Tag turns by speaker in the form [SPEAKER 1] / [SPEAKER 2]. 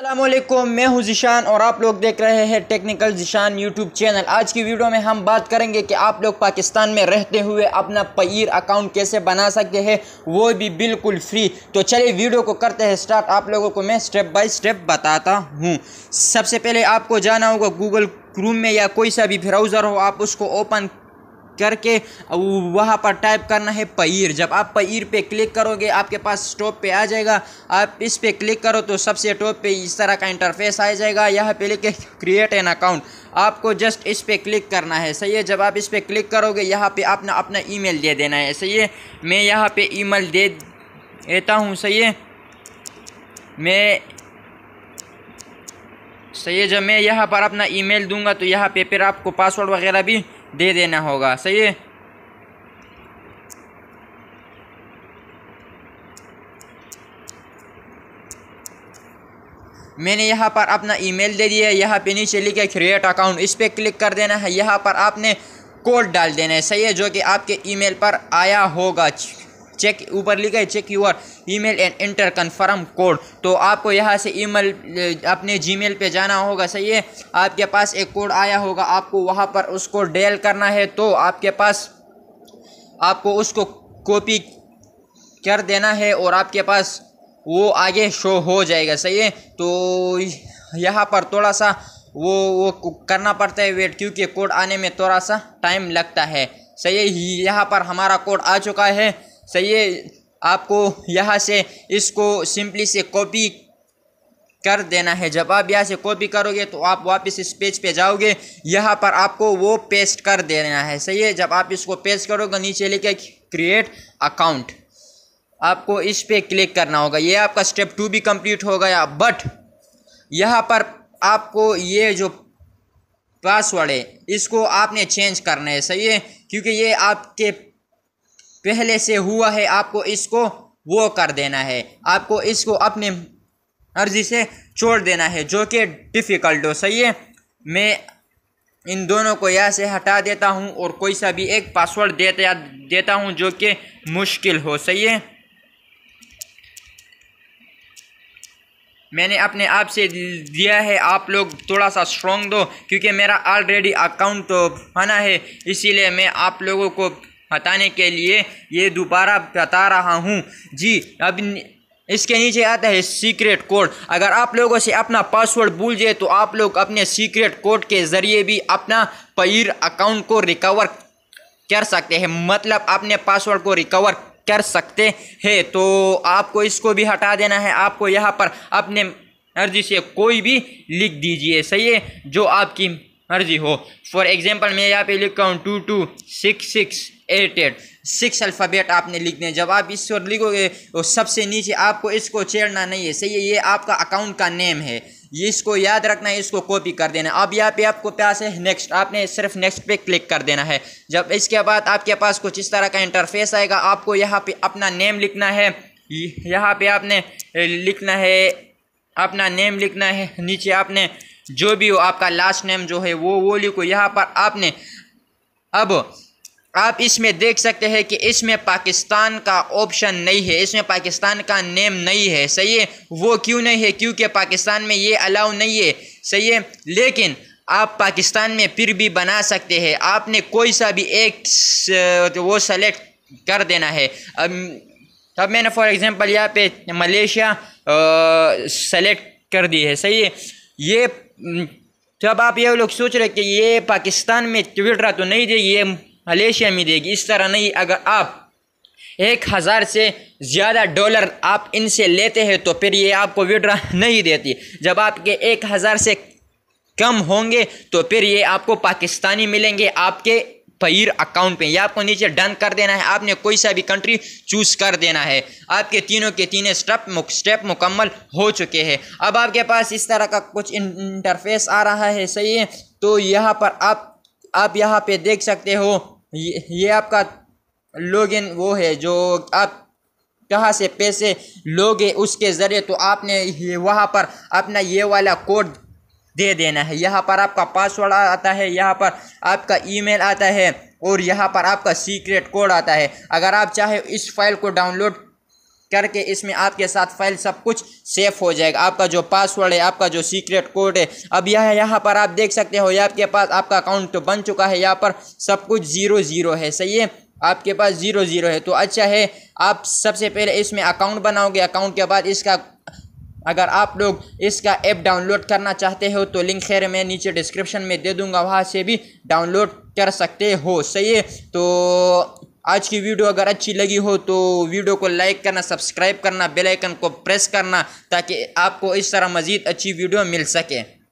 [SPEAKER 1] अल्लाम मैं हूँ जिशान और आप लोग देख रहे हैं टेक्निकल जिशान यूट्यूब चैनल आज की वीडियो में हम बात करेंगे कि आप लोग पाकिस्तान में रहते हुए अपना पईर अकाउंट कैसे बना सकते हैं वो भी बिल्कुल फ्री तो चलिए वीडियो को करते हैं स्टार्ट आप लोगों को मैं स्टेप बाय स्टेप बताता हूँ सबसे पहले आपको जाना होगा गूगल क्रूम में या कोई सा भी ब्राउज़र हो आप उसको ओपन करके वहाँ पर टाइप करना है पईर जब आप पईर पे क्लिक करोगे आपके पास स्टॉप पे आ जाएगा आप इस पे क्लिक करो तो सबसे टॉप पे इस तरह का इंटरफेस आ जाएगा यहाँ पे लिखे क्रिएट एन अकाउंट आपको जस्ट इस पे क्लिक करना है सही है जब आप इस पे क्लिक करोगे यहाँ पे आपने अपना ईमेल दे देना है सही है मैं यहाँ पर ई दे देता हूँ सही है मैं सही है जब मैं यहाँ पर अपना ईमेल दूंगा तो यहाँ पे फिर आपको पासवर्ड वगैरह भी दे देना होगा सही है मैंने यहाँ पर अपना ईमेल दे दिया है यहाँ पे नीचे लिखे क्रिएट अकाउंट इस पर क्लिक कर देना है यहाँ पर आपने कोड डाल देना है सही है जो कि आपके ईमेल पर आया होगा चेक ऊपर लिखा है check your email and enter confirm code तो आपको यहाँ से ईमेल अपने जीमेल पे जाना होगा सही है आपके पास एक कोड आया होगा आपको वहाँ पर उसको डेल करना है तो आपके पास आपको उसको कॉपी कर देना है और आपके पास वो आगे शो हो जाएगा सही है तो यहाँ पर थोड़ा सा वो वो करना पड़ता है वेट क्योंकि कोड आने में थोड़ा सा टाइम लगता है सही है यहाँ पर हमारा कोड आ चुका है सही है आपको यहाँ से इसको सिंपली से कॉपी कर देना है जब आप यहाँ से कॉपी करोगे तो आप वापस इस पेज पे जाओगे यहाँ पर आपको वो पेस्ट कर देना है सही है जब आप इसको पेस्ट करोगे नीचे लेके क्रिएट अकाउंट आपको इस पर क्लिक करना होगा ये आपका स्टेप टू भी कंप्लीट हो गया बट यहाँ पर आपको ये जो पासवर्ड है इसको आपने चेंज करना है सही है क्योंकि ये आपके पहले से हुआ है आपको इसको वो कर देना है आपको इसको अपने अर्जी से छोड़ देना है जो कि डिफ़िकल्ट हो सही है मैं इन दोनों को यहाँ से हटा देता हूँ और कोई सा भी एक पासवर्ड देता देता हूँ जो कि मुश्किल हो सही है मैंने अपने आप से दिया है आप लोग थोड़ा सा स्ट्रॉन्ग दो क्योंकि मेरा ऑलरेडी अकाउंट तो बना है इसीलिए मैं आप लोगों को हटाने के लिए ये दोबारा बता रहा हूँ जी अब इसके नीचे आता है सीक्रेट कोड अगर आप लोगों से अपना पासवर्ड भूल जाए तो आप लोग अपने सीक्रेट कोड के ज़रिए भी अपना पैर अकाउंट को रिकवर कर सकते हैं मतलब अपने पासवर्ड को रिकवर कर सकते हैं तो आपको इसको भी हटा देना है आपको यहाँ पर अपने अर्जी से कोई भी लिख दीजिए सही है जो आपकी मर्जी हो फॉर एग्जाम्पल मैं यहाँ पे लिखता हूँ two two six six eight eight six alphabet आपने लिख दें जब आप इस पर लिखोगे तो सबसे नीचे आपको इसको छेड़ना नहीं है सही है ये आपका अकाउंट का नेम है ये इसको याद रखना है इसको कॉपी कर देना अब यहाँ पे आपको प्यास है नेक्स्ट आपने सिर्फ नेक्स्ट पे क्लिक कर देना है जब इसके बाद आपके पास कुछ इस तरह का इंटरफेस आएगा आपको यहाँ पे अपना नेम लिखना है यहाँ पे आपने लिखना है अपना नेम लिखना है नीचे आपने जो भी हो आपका लास्ट नेम जो है वो वो लिखो यहाँ पर आपने अब आप इसमें देख सकते हैं कि इसमें पाकिस्तान का ऑप्शन नहीं है इसमें पाकिस्तान का नेम नहीं है सही है वो क्यों नहीं है क्योंकि पाकिस्तान में ये अलाउ नहीं है सही है लेकिन आप पाकिस्तान में फिर भी बना सकते हैं आपने कोई सा भी एक तो वो सेलेक्ट कर देना है अब अब मैंने फॉर एग्ज़ाम्पल यहाँ पे मलेशिया सेलेक्ट कर दी है सही है ये हम्म, जब आप ये लोग सोच रहे कि ये पाकिस्तान में ट्विटर तो नहीं देगी ये मलेशिया में देगी इस तरह नहीं अगर आप एक हज़ार से ज़्यादा डॉलर आप इनसे लेते हैं तो फिर ये आपको विड्रा नहीं देती जब आपके एक हज़ार से कम होंगे तो फिर ये आपको पाकिस्तानी मिलेंगे आपके फ़हीर अकाउंट पे ये आपको नीचे डन कर देना है आपने कोई सा भी कंट्री चूज़ कर देना है आपके तीनों के तीनों स्टेप मुक, स्टेप मुकम्मल हो चुके हैं अब आपके पास इस तरह का कुछ इंटरफेस आ रहा है सही है तो यहाँ पर आप आप यहाँ पे देख सकते हो ये, ये आपका लॉगिन वो है जो आप कहाँ से पैसे लोगे उसके ज़रिए तो आपने वहाँ पर अपना ये वाला कोड दे देना है यहाँ पर आपका पासवर्ड आता है यहाँ पर आपका ईमेल आता है और यहाँ पर आपका सीक्रेट कोड आता है अगर आप चाहे इस फाइल को डाउनलोड करके इसमें आपके साथ फाइल सब कुछ सेफ हो जाएगा आपका जो पासवर्ड है आपका जो सीक्रेट कोड है अब यह यहाँ पर आप देख सकते हो आपके पास आपका अकाउंट तो बन चुका है यहाँ पर सब कुछ ज़ीरो ज़ीरो है सही है आपके पास ज़ीरो ज़ीरो है तो अच्छा है आप सबसे पहले इसमें अकाउंट बनाओगे अकाउंट के बाद इसका अगर आप लोग इसका ऐप डाउनलोड करना चाहते हो तो लिंक खैर मैं नीचे डिस्क्रिप्शन में दे दूंगा वहाँ से भी डाउनलोड कर सकते हो सही है तो आज की वीडियो अगर अच्छी लगी हो तो वीडियो को लाइक करना सब्सक्राइब करना बेल आइकन को प्रेस करना ताकि आपको इस तरह मज़ीद अच्छी वीडियो मिल सके